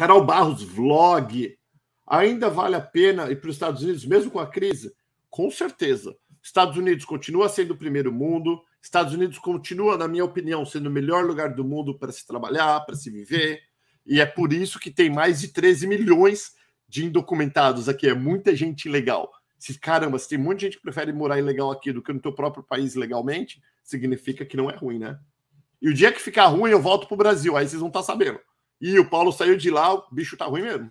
canal Barros, vlog. Ainda vale a pena ir para os Estados Unidos, mesmo com a crise? Com certeza. Estados Unidos continua sendo o primeiro mundo. Estados Unidos continua, na minha opinião, sendo o melhor lugar do mundo para se trabalhar, para se viver. E é por isso que tem mais de 13 milhões de indocumentados aqui. É muita gente legal. Se caramba, se tem muita gente que prefere morar ilegal aqui do que no teu próprio país legalmente, significa que não é ruim, né? E o dia que ficar ruim, eu volto pro Brasil. Aí vocês vão estar tá sabendo. E o Paulo saiu de lá, o bicho tá ruim mesmo.